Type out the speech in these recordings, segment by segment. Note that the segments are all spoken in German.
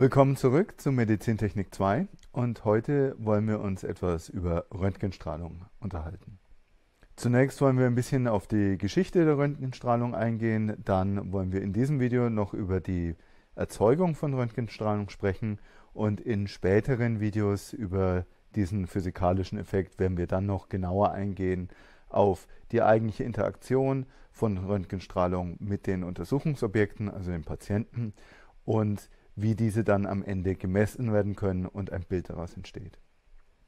Willkommen zurück zu Medizintechnik 2 und heute wollen wir uns etwas über Röntgenstrahlung unterhalten. Zunächst wollen wir ein bisschen auf die Geschichte der Röntgenstrahlung eingehen, dann wollen wir in diesem Video noch über die Erzeugung von Röntgenstrahlung sprechen und in späteren Videos über diesen physikalischen Effekt werden wir dann noch genauer eingehen auf die eigentliche Interaktion von Röntgenstrahlung mit den Untersuchungsobjekten, also den Patienten und wie diese dann am Ende gemessen werden können und ein Bild daraus entsteht.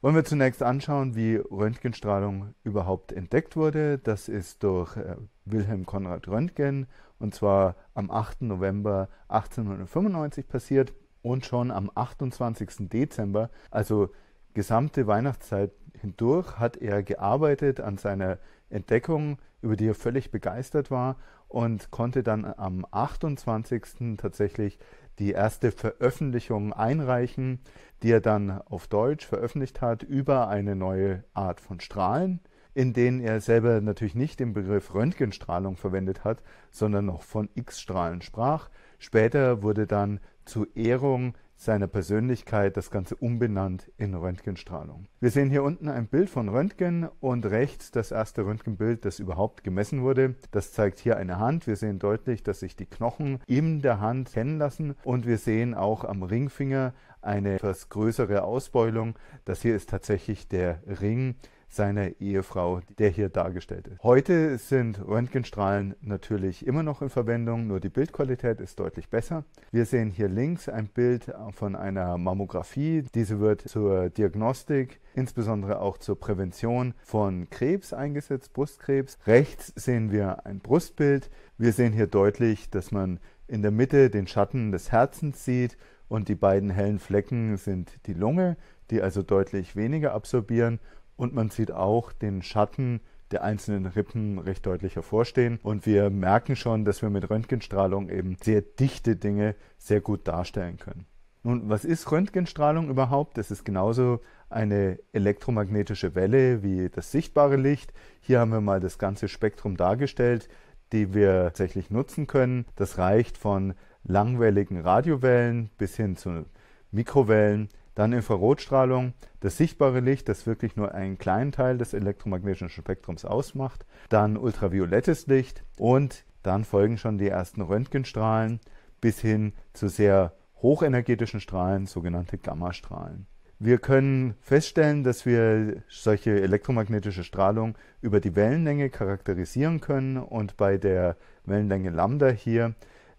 Wollen wir zunächst anschauen, wie Röntgenstrahlung überhaupt entdeckt wurde. Das ist durch äh, Wilhelm Konrad Röntgen und zwar am 8. November 1895 passiert und schon am 28. Dezember, also gesamte Weihnachtszeit hindurch, hat er gearbeitet an seiner Entdeckung, über die er völlig begeistert war und konnte dann am 28. tatsächlich die erste Veröffentlichung einreichen, die er dann auf Deutsch veröffentlicht hat über eine neue Art von Strahlen, in denen er selber natürlich nicht den Begriff Röntgenstrahlung verwendet hat, sondern noch von X-Strahlen sprach. Später wurde dann zu Ehrung seiner Persönlichkeit das Ganze umbenannt in Röntgenstrahlung. Wir sehen hier unten ein Bild von Röntgen und rechts das erste Röntgenbild, das überhaupt gemessen wurde. Das zeigt hier eine Hand. Wir sehen deutlich, dass sich die Knochen in der Hand kennen lassen und wir sehen auch am Ringfinger eine etwas größere Ausbeulung. Das hier ist tatsächlich der Ring seiner Ehefrau, der hier dargestellt ist. Heute sind Röntgenstrahlen natürlich immer noch in Verwendung, nur die Bildqualität ist deutlich besser. Wir sehen hier links ein Bild von einer Mammographie. Diese wird zur Diagnostik, insbesondere auch zur Prävention von Krebs eingesetzt, Brustkrebs. Rechts sehen wir ein Brustbild. Wir sehen hier deutlich, dass man in der Mitte den Schatten des Herzens sieht und die beiden hellen Flecken sind die Lunge, die also deutlich weniger absorbieren und man sieht auch den Schatten der einzelnen Rippen recht deutlich hervorstehen. Und wir merken schon, dass wir mit Röntgenstrahlung eben sehr dichte Dinge sehr gut darstellen können. Nun, was ist Röntgenstrahlung überhaupt? Das ist genauso eine elektromagnetische Welle wie das sichtbare Licht. Hier haben wir mal das ganze Spektrum dargestellt, die wir tatsächlich nutzen können. Das reicht von langwelligen Radiowellen bis hin zu Mikrowellen. Dann Infrarotstrahlung, das sichtbare Licht, das wirklich nur einen kleinen Teil des elektromagnetischen Spektrums ausmacht. Dann ultraviolettes Licht und dann folgen schon die ersten Röntgenstrahlen bis hin zu sehr hochenergetischen Strahlen, sogenannte Gammastrahlen. Wir können feststellen, dass wir solche elektromagnetische Strahlung über die Wellenlänge charakterisieren können und bei der Wellenlänge Lambda hier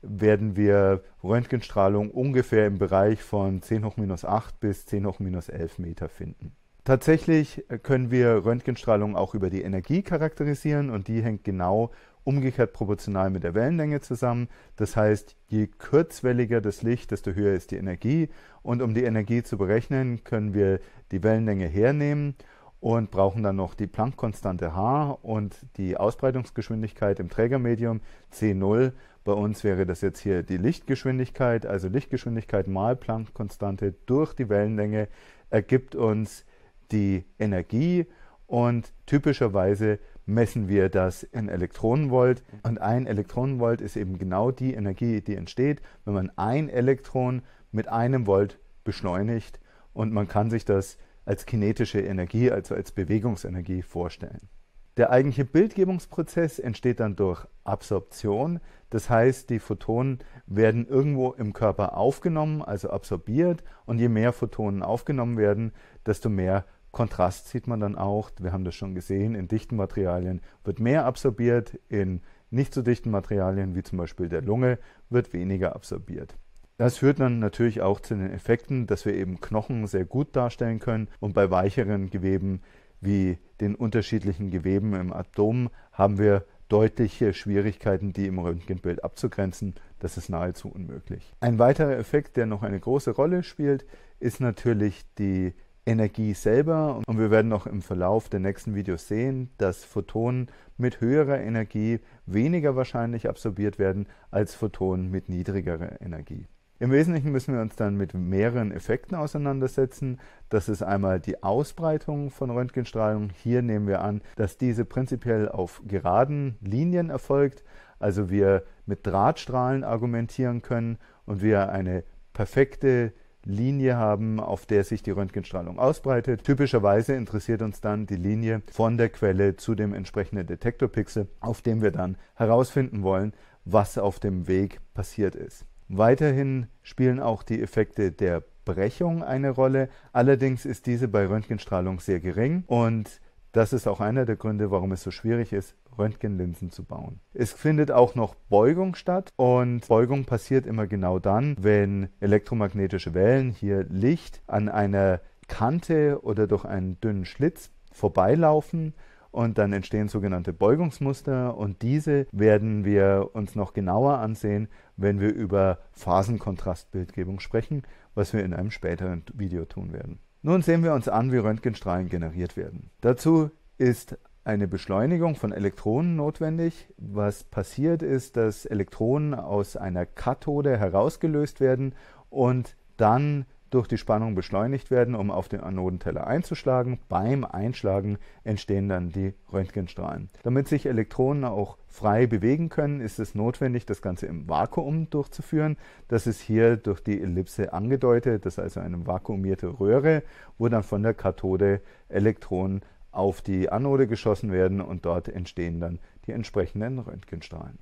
werden wir Röntgenstrahlung ungefähr im Bereich von 10 hoch minus 8 bis 10 hoch minus 11 Meter finden. Tatsächlich äh, können wir Röntgenstrahlung auch über die Energie charakterisieren und die hängt genau umgekehrt proportional mit der Wellenlänge zusammen. Das heißt, je kurzwelliger das Licht, desto höher ist die Energie. Und um die Energie zu berechnen, können wir die Wellenlänge hernehmen und brauchen dann noch die Planck-Konstante h und die Ausbreitungsgeschwindigkeit im Trägermedium c0 bei uns wäre das jetzt hier die Lichtgeschwindigkeit, also Lichtgeschwindigkeit mal Planck-Konstante durch die Wellenlänge ergibt uns die Energie und typischerweise messen wir das in Elektronenvolt. Und ein Elektronenvolt ist eben genau die Energie, die entsteht, wenn man ein Elektron mit einem Volt beschleunigt. Und man kann sich das als kinetische Energie, also als Bewegungsenergie vorstellen. Der eigentliche Bildgebungsprozess entsteht dann durch Absorption. Das heißt, die Photonen werden irgendwo im Körper aufgenommen, also absorbiert. Und je mehr Photonen aufgenommen werden, desto mehr Kontrast sieht man dann auch. Wir haben das schon gesehen, in dichten Materialien wird mehr absorbiert, in nicht so dichten Materialien wie zum Beispiel der Lunge wird weniger absorbiert. Das führt dann natürlich auch zu den Effekten, dass wir eben Knochen sehr gut darstellen können und bei weicheren Geweben wie den unterschiedlichen Geweben im Atom haben wir deutliche Schwierigkeiten, die im Röntgenbild abzugrenzen. Das ist nahezu unmöglich. Ein weiterer Effekt, der noch eine große Rolle spielt, ist natürlich die Energie selber. Und wir werden noch im Verlauf der nächsten Videos sehen, dass Photonen mit höherer Energie weniger wahrscheinlich absorbiert werden als Photonen mit niedrigerer Energie. Im Wesentlichen müssen wir uns dann mit mehreren Effekten auseinandersetzen. Das ist einmal die Ausbreitung von Röntgenstrahlung. Hier nehmen wir an, dass diese prinzipiell auf geraden Linien erfolgt. Also wir mit Drahtstrahlen argumentieren können und wir eine perfekte Linie haben, auf der sich die Röntgenstrahlung ausbreitet. Typischerweise interessiert uns dann die Linie von der Quelle zu dem entsprechenden Detektorpixel, auf dem wir dann herausfinden wollen, was auf dem Weg passiert ist. Weiterhin spielen auch die Effekte der Brechung eine Rolle. Allerdings ist diese bei Röntgenstrahlung sehr gering und das ist auch einer der Gründe, warum es so schwierig ist, Röntgenlinsen zu bauen. Es findet auch noch Beugung statt und Beugung passiert immer genau dann, wenn elektromagnetische Wellen, hier Licht, an einer Kante oder durch einen dünnen Schlitz vorbeilaufen und dann entstehen sogenannte Beugungsmuster und diese werden wir uns noch genauer ansehen, wenn wir über Phasenkontrastbildgebung sprechen, was wir in einem späteren Video tun werden. Nun sehen wir uns an, wie Röntgenstrahlen generiert werden. Dazu ist eine Beschleunigung von Elektronen notwendig. Was passiert ist, dass Elektronen aus einer Kathode herausgelöst werden und dann durch die Spannung beschleunigt werden, um auf den Anodenteller einzuschlagen. Beim Einschlagen entstehen dann die Röntgenstrahlen. Damit sich Elektronen auch frei bewegen können, ist es notwendig, das Ganze im Vakuum durchzuführen. Das ist hier durch die Ellipse angedeutet, das ist also eine vakuumierte Röhre, wo dann von der Kathode Elektronen auf die Anode geschossen werden und dort entstehen dann die entsprechenden Röntgenstrahlen.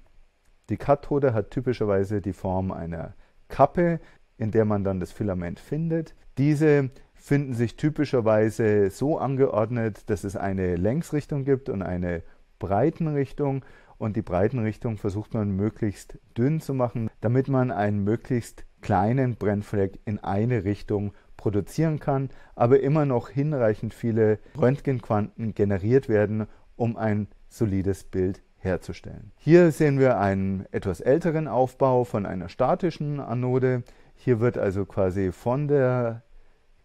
Die Kathode hat typischerweise die Form einer Kappe in der man dann das Filament findet. Diese finden sich typischerweise so angeordnet, dass es eine Längsrichtung gibt und eine Breitenrichtung. Und die Breitenrichtung versucht man möglichst dünn zu machen, damit man einen möglichst kleinen Brennfleck in eine Richtung produzieren kann, aber immer noch hinreichend viele Röntgenquanten generiert werden, um ein solides Bild herzustellen. Hier sehen wir einen etwas älteren Aufbau von einer statischen Anode. Hier wird also quasi von der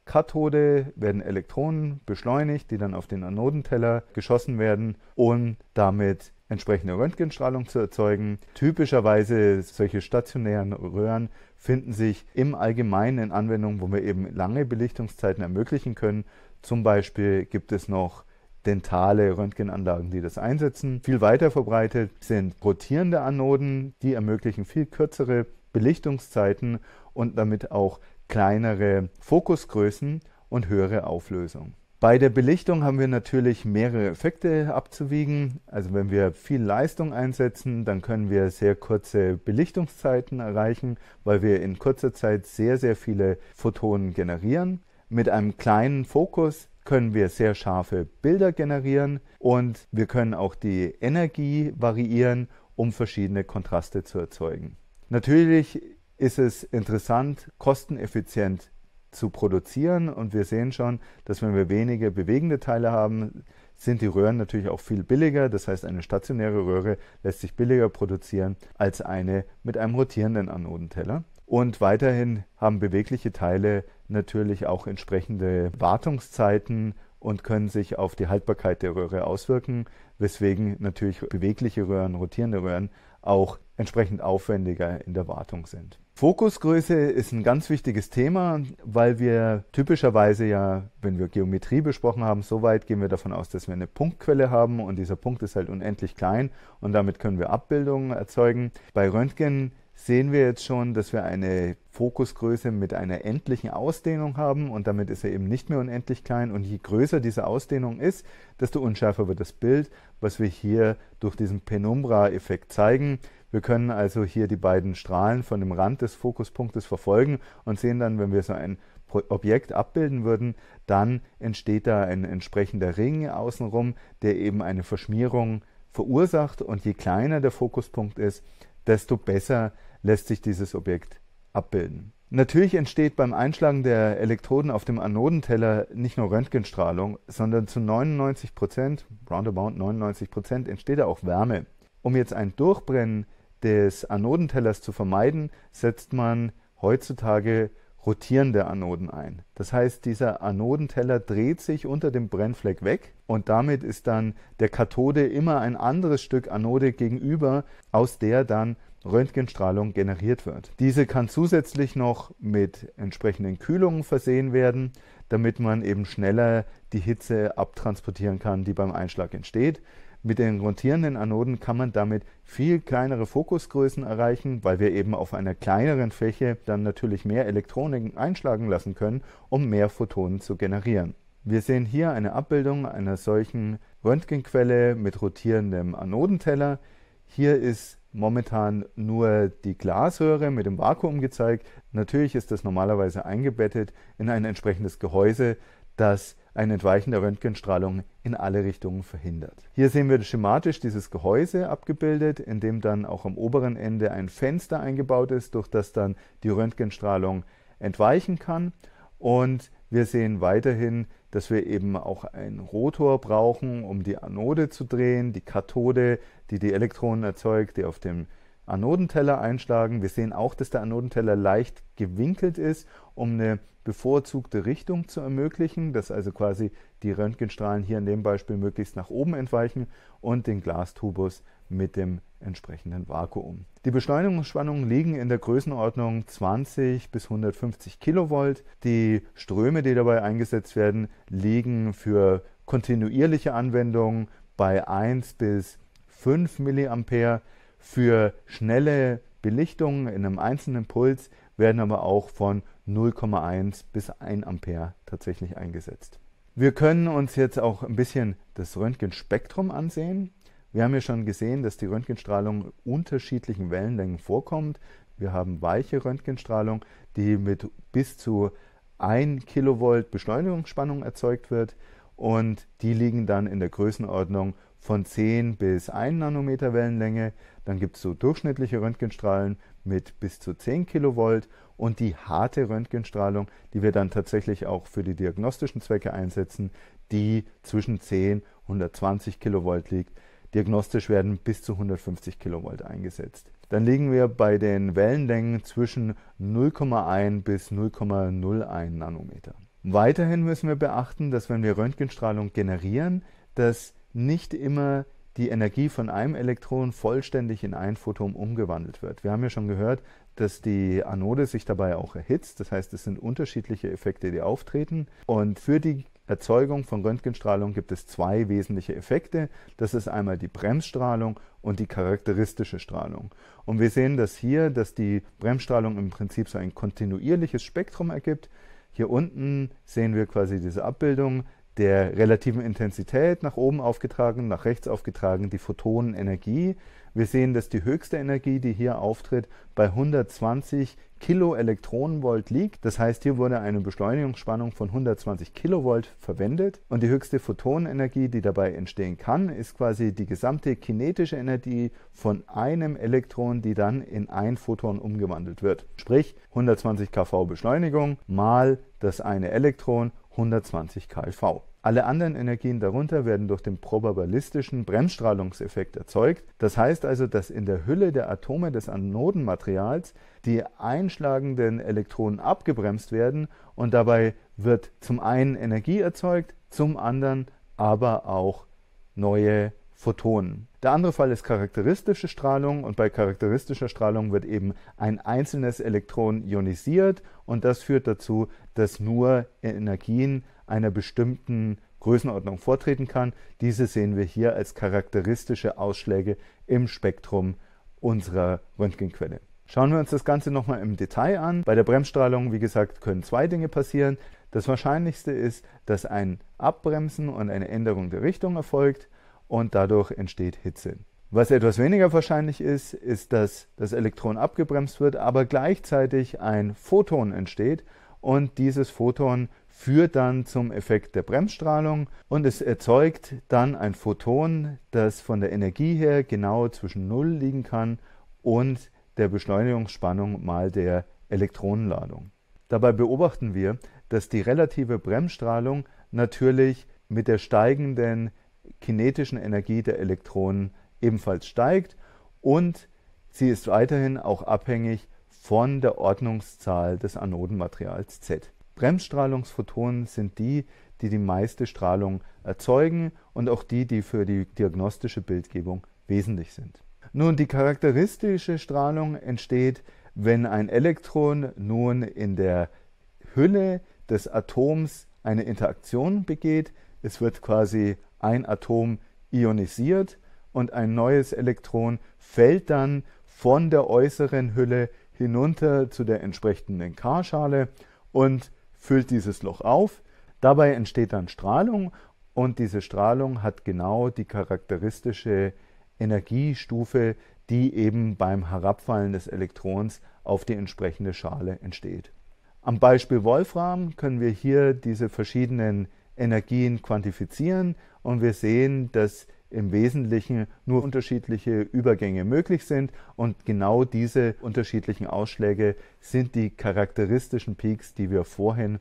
Kathode werden Elektronen beschleunigt, die dann auf den Anodenteller geschossen werden, um damit entsprechende Röntgenstrahlung zu erzeugen. Typischerweise solche stationären Röhren finden sich im Allgemeinen in Anwendungen, wo wir eben lange Belichtungszeiten ermöglichen können. Zum Beispiel gibt es noch dentale Röntgenanlagen, die das einsetzen. Viel weiter verbreitet sind rotierende Anoden, die ermöglichen viel kürzere Belichtungszeiten und damit auch kleinere Fokusgrößen und höhere Auflösung. Bei der Belichtung haben wir natürlich mehrere Effekte abzuwiegen. Also wenn wir viel Leistung einsetzen, dann können wir sehr kurze Belichtungszeiten erreichen, weil wir in kurzer Zeit sehr, sehr viele Photonen generieren. Mit einem kleinen Fokus können wir sehr scharfe Bilder generieren und wir können auch die Energie variieren, um verschiedene Kontraste zu erzeugen. Natürlich ist es interessant, kosteneffizient zu produzieren. Und wir sehen schon, dass wenn wir wenige bewegende Teile haben, sind die Röhren natürlich auch viel billiger. Das heißt, eine stationäre Röhre lässt sich billiger produzieren als eine mit einem rotierenden Anodenteller. Und weiterhin haben bewegliche Teile natürlich auch entsprechende Wartungszeiten und können sich auf die Haltbarkeit der Röhre auswirken, weswegen natürlich bewegliche Röhren, rotierende Röhren auch entsprechend aufwendiger in der Wartung sind. Fokusgröße ist ein ganz wichtiges Thema, weil wir typischerweise ja, wenn wir Geometrie besprochen haben, so weit gehen wir davon aus, dass wir eine Punktquelle haben und dieser Punkt ist halt unendlich klein und damit können wir Abbildungen erzeugen. Bei Röntgen sehen wir jetzt schon, dass wir eine Fokusgröße mit einer endlichen Ausdehnung haben und damit ist er eben nicht mehr unendlich klein. Und je größer diese Ausdehnung ist, desto unschärfer wird das Bild, was wir hier durch diesen Penumbra-Effekt zeigen. Wir können also hier die beiden Strahlen von dem Rand des Fokuspunktes verfolgen und sehen dann, wenn wir so ein Objekt abbilden würden, dann entsteht da ein entsprechender Ring außenrum, der eben eine Verschmierung verursacht. Und je kleiner der Fokuspunkt ist, desto besser lässt sich dieses Objekt abbilden. Natürlich entsteht beim Einschlagen der Elektroden auf dem Anodenteller nicht nur Röntgenstrahlung, sondern zu 99 Prozent, roundabout 99 Prozent, entsteht da auch Wärme. Um jetzt ein Durchbrennen des Anodentellers zu vermeiden, setzt man heutzutage rotierende Anoden ein. Das heißt, dieser Anodenteller dreht sich unter dem Brennfleck weg und damit ist dann der Kathode immer ein anderes Stück Anode gegenüber, aus der dann Röntgenstrahlung generiert wird. Diese kann zusätzlich noch mit entsprechenden Kühlungen versehen werden, damit man eben schneller die Hitze abtransportieren kann, die beim Einschlag entsteht. Mit den rotierenden Anoden kann man damit viel kleinere Fokusgrößen erreichen, weil wir eben auf einer kleineren Fläche dann natürlich mehr Elektronen einschlagen lassen können, um mehr Photonen zu generieren. Wir sehen hier eine Abbildung einer solchen Röntgenquelle mit rotierendem Anodenteller. Hier ist momentan nur die Glasröhre mit dem Vakuum gezeigt. Natürlich ist das normalerweise eingebettet in ein entsprechendes Gehäuse, das ein Entweichen der Röntgenstrahlung in alle Richtungen verhindert. Hier sehen wir schematisch dieses Gehäuse abgebildet, in dem dann auch am oberen Ende ein Fenster eingebaut ist, durch das dann die Röntgenstrahlung entweichen kann. Und wir sehen weiterhin, dass wir eben auch einen Rotor brauchen, um die Anode zu drehen, die Kathode, die die Elektronen erzeugt, die auf dem Anodenteller einschlagen. Wir sehen auch, dass der Anodenteller leicht gewinkelt ist, um eine bevorzugte Richtung zu ermöglichen, dass also quasi die Röntgenstrahlen hier in dem Beispiel möglichst nach oben entweichen und den Glastubus mit dem entsprechenden Vakuum. Die Beschleunigungsspannungen liegen in der Größenordnung 20 bis 150 Kilovolt. Die Ströme, die dabei eingesetzt werden, liegen für kontinuierliche Anwendungen bei 1 bis 5 Milliampere. Für schnelle Belichtungen in einem einzelnen Puls werden aber auch von 0,1 bis 1 Ampere tatsächlich eingesetzt. Wir können uns jetzt auch ein bisschen das Röntgenspektrum ansehen. Wir haben ja schon gesehen, dass die Röntgenstrahlung unterschiedlichen Wellenlängen vorkommt. Wir haben weiche Röntgenstrahlung, die mit bis zu 1 Kilovolt Beschleunigungsspannung erzeugt wird und die liegen dann in der Größenordnung von 10 bis 1 Nanometer Wellenlänge. Dann gibt es so durchschnittliche Röntgenstrahlen mit bis zu 10 Kilovolt und die harte Röntgenstrahlung, die wir dann tatsächlich auch für die diagnostischen Zwecke einsetzen, die zwischen 10 und 120 Kilovolt liegt. Diagnostisch werden bis zu 150 Kilovolt eingesetzt. Dann liegen wir bei den Wellenlängen zwischen 0,1 bis 0,01 Nanometer. Weiterhin müssen wir beachten, dass wenn wir Röntgenstrahlung generieren, dass nicht immer die Energie von einem Elektron vollständig in ein Photon umgewandelt wird. Wir haben ja schon gehört, dass die Anode sich dabei auch erhitzt. Das heißt, es sind unterschiedliche Effekte, die auftreten. Und für die Erzeugung von Röntgenstrahlung gibt es zwei wesentliche Effekte. Das ist einmal die Bremsstrahlung und die charakteristische Strahlung. Und wir sehen das hier, dass die Bremsstrahlung im Prinzip so ein kontinuierliches Spektrum ergibt. Hier unten sehen wir quasi diese Abbildung der relativen Intensität nach oben aufgetragen, nach rechts aufgetragen, die Photonenenergie, wir sehen, dass die höchste Energie, die hier auftritt, bei 120 Kiloelektronenvolt liegt. Das heißt, hier wurde eine Beschleunigungsspannung von 120 Kilovolt verwendet. Und die höchste Photonenenergie, die dabei entstehen kann, ist quasi die gesamte kinetische Energie von einem Elektron, die dann in ein Photon umgewandelt wird. Sprich 120 kV Beschleunigung mal das eine Elektron 120 kV. Alle anderen Energien darunter werden durch den probabilistischen Bremsstrahlungseffekt erzeugt. Das heißt also, dass in der Hülle der Atome des Anodenmaterials die einschlagenden Elektronen abgebremst werden und dabei wird zum einen Energie erzeugt, zum anderen aber auch neue Photonen. Der andere Fall ist charakteristische Strahlung und bei charakteristischer Strahlung wird eben ein einzelnes Elektron ionisiert und das führt dazu, dass nur Energien einer bestimmten Größenordnung vortreten kann. Diese sehen wir hier als charakteristische Ausschläge im Spektrum unserer Röntgenquelle. Schauen wir uns das Ganze nochmal im Detail an. Bei der Bremsstrahlung, wie gesagt, können zwei Dinge passieren. Das Wahrscheinlichste ist, dass ein Abbremsen und eine Änderung der Richtung erfolgt und dadurch entsteht Hitze. Was etwas weniger wahrscheinlich ist, ist, dass das Elektron abgebremst wird, aber gleichzeitig ein Photon entsteht und dieses Photon führt dann zum Effekt der Bremsstrahlung und es erzeugt dann ein Photon, das von der Energie her genau zwischen Null liegen kann und der Beschleunigungsspannung mal der Elektronenladung. Dabei beobachten wir, dass die relative Bremsstrahlung natürlich mit der steigenden kinetischen Energie der Elektronen ebenfalls steigt und sie ist weiterhin auch abhängig von der Ordnungszahl des Anodenmaterials Z. Bremsstrahlungsphotonen sind die, die die meiste Strahlung erzeugen und auch die, die für die diagnostische Bildgebung wesentlich sind. Nun, die charakteristische Strahlung entsteht, wenn ein Elektron nun in der Hülle des Atoms eine Interaktion begeht. Es wird quasi ein Atom ionisiert und ein neues Elektron fällt dann von der äußeren Hülle hinunter zu der entsprechenden K-Schale und füllt dieses Loch auf. Dabei entsteht dann Strahlung und diese Strahlung hat genau die charakteristische Energiestufe, die eben beim Herabfallen des Elektrons auf die entsprechende Schale entsteht. Am Beispiel Wolfram können wir hier diese verschiedenen Energien quantifizieren und wir sehen, dass im Wesentlichen nur unterschiedliche Übergänge möglich sind und genau diese unterschiedlichen Ausschläge sind die charakteristischen Peaks, die wir vorhin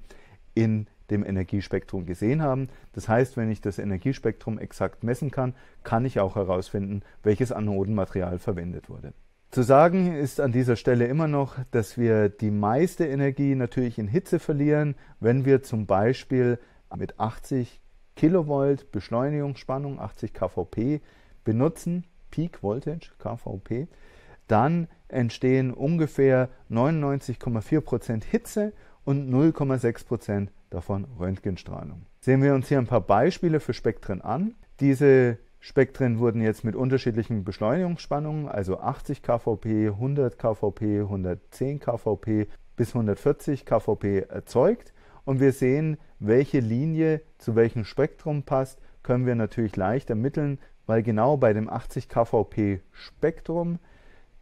in dem Energiespektrum gesehen haben. Das heißt, wenn ich das Energiespektrum exakt messen kann, kann ich auch herausfinden, welches Anodenmaterial verwendet wurde. Zu sagen ist an dieser Stelle immer noch, dass wir die meiste Energie natürlich in Hitze verlieren, wenn wir zum Beispiel mit 80 Kilovolt Beschleunigungsspannung 80 kVp benutzen, Peak Voltage KVP, dann entstehen ungefähr 99,4% Hitze und 0,6% davon Röntgenstrahlung. Sehen wir uns hier ein paar Beispiele für Spektren an. Diese Spektren wurden jetzt mit unterschiedlichen Beschleunigungsspannungen, also 80 kVp, 100 kVp, 110 kVp bis 140 kVp erzeugt und wir sehen, welche Linie zu welchem Spektrum passt, können wir natürlich leicht ermitteln, weil genau bei dem 80 kVp Spektrum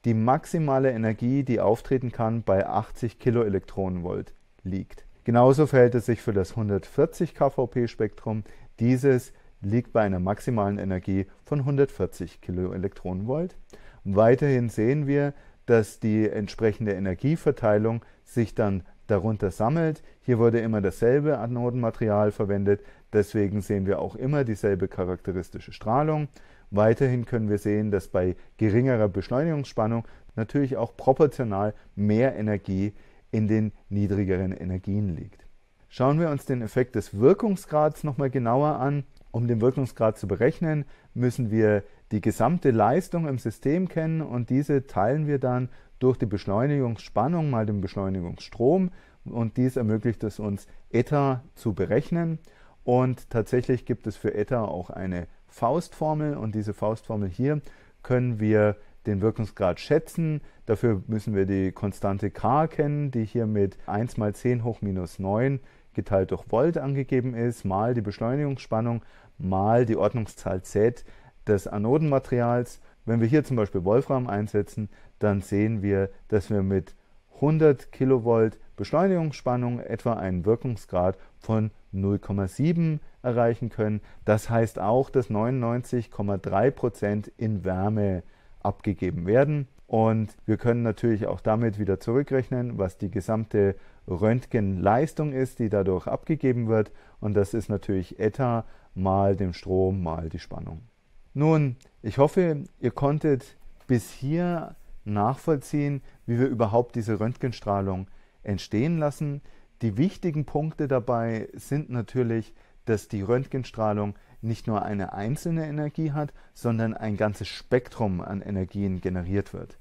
die maximale Energie, die auftreten kann, bei 80 Kiloelektronenvolt liegt. Genauso verhält es sich für das 140 kVp Spektrum. Dieses liegt bei einer maximalen Energie von 140 Kiloelektronenvolt. Weiterhin sehen wir, dass die entsprechende Energieverteilung sich dann darunter sammelt. Hier wurde immer dasselbe Anodenmaterial verwendet, deswegen sehen wir auch immer dieselbe charakteristische Strahlung. Weiterhin können wir sehen, dass bei geringerer Beschleunigungsspannung natürlich auch proportional mehr Energie in den niedrigeren Energien liegt. Schauen wir uns den Effekt des Wirkungsgrads nochmal genauer an. Um den Wirkungsgrad zu berechnen, müssen wir die gesamte Leistung im System kennen und diese teilen wir dann durch die Beschleunigungsspannung mal den Beschleunigungsstrom und dies ermöglicht es uns, Eta zu berechnen. Und tatsächlich gibt es für Eta auch eine Faustformel und diese Faustformel hier können wir den Wirkungsgrad schätzen. Dafür müssen wir die Konstante K kennen, die hier mit 1 mal 10 hoch minus 9 geteilt durch Volt angegeben ist, mal die Beschleunigungsspannung, mal die Ordnungszahl Z des Anodenmaterials. Wenn wir hier zum Beispiel Wolfram einsetzen, dann sehen wir, dass wir mit 100 Kilovolt Beschleunigungsspannung etwa einen Wirkungsgrad von 0,7 erreichen können. Das heißt auch, dass 99,3 Prozent in Wärme abgegeben werden. Und wir können natürlich auch damit wieder zurückrechnen, was die gesamte Röntgenleistung ist, die dadurch abgegeben wird. Und das ist natürlich Eta mal dem Strom mal die Spannung. Nun, ich hoffe, ihr konntet bis hier nachvollziehen, wie wir überhaupt diese Röntgenstrahlung entstehen lassen. Die wichtigen Punkte dabei sind natürlich, dass die Röntgenstrahlung nicht nur eine einzelne Energie hat, sondern ein ganzes Spektrum an Energien generiert wird.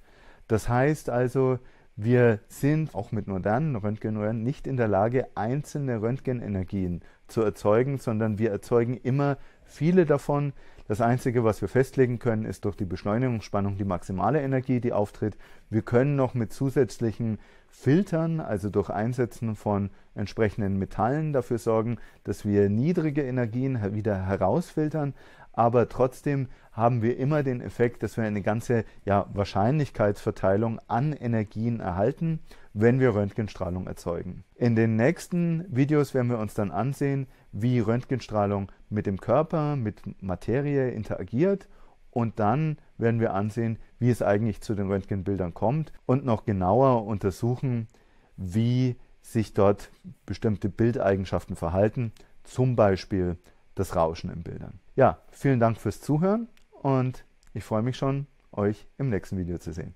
Das heißt also, wir sind auch mit modernen Röntgenröhren nicht in der Lage, einzelne Röntgenenergien zu erzeugen, sondern wir erzeugen immer Viele davon, das Einzige, was wir festlegen können, ist durch die Beschleunigungsspannung die maximale Energie, die auftritt. Wir können noch mit zusätzlichen Filtern, also durch Einsetzen von entsprechenden Metallen, dafür sorgen, dass wir niedrige Energien wieder herausfiltern. Aber trotzdem haben wir immer den Effekt, dass wir eine ganze ja, Wahrscheinlichkeitsverteilung an Energien erhalten wenn wir Röntgenstrahlung erzeugen. In den nächsten Videos werden wir uns dann ansehen, wie Röntgenstrahlung mit dem Körper, mit Materie interagiert und dann werden wir ansehen, wie es eigentlich zu den Röntgenbildern kommt und noch genauer untersuchen, wie sich dort bestimmte Bildeigenschaften verhalten, zum Beispiel das Rauschen in Bildern. Ja, vielen Dank fürs Zuhören und ich freue mich schon, euch im nächsten Video zu sehen.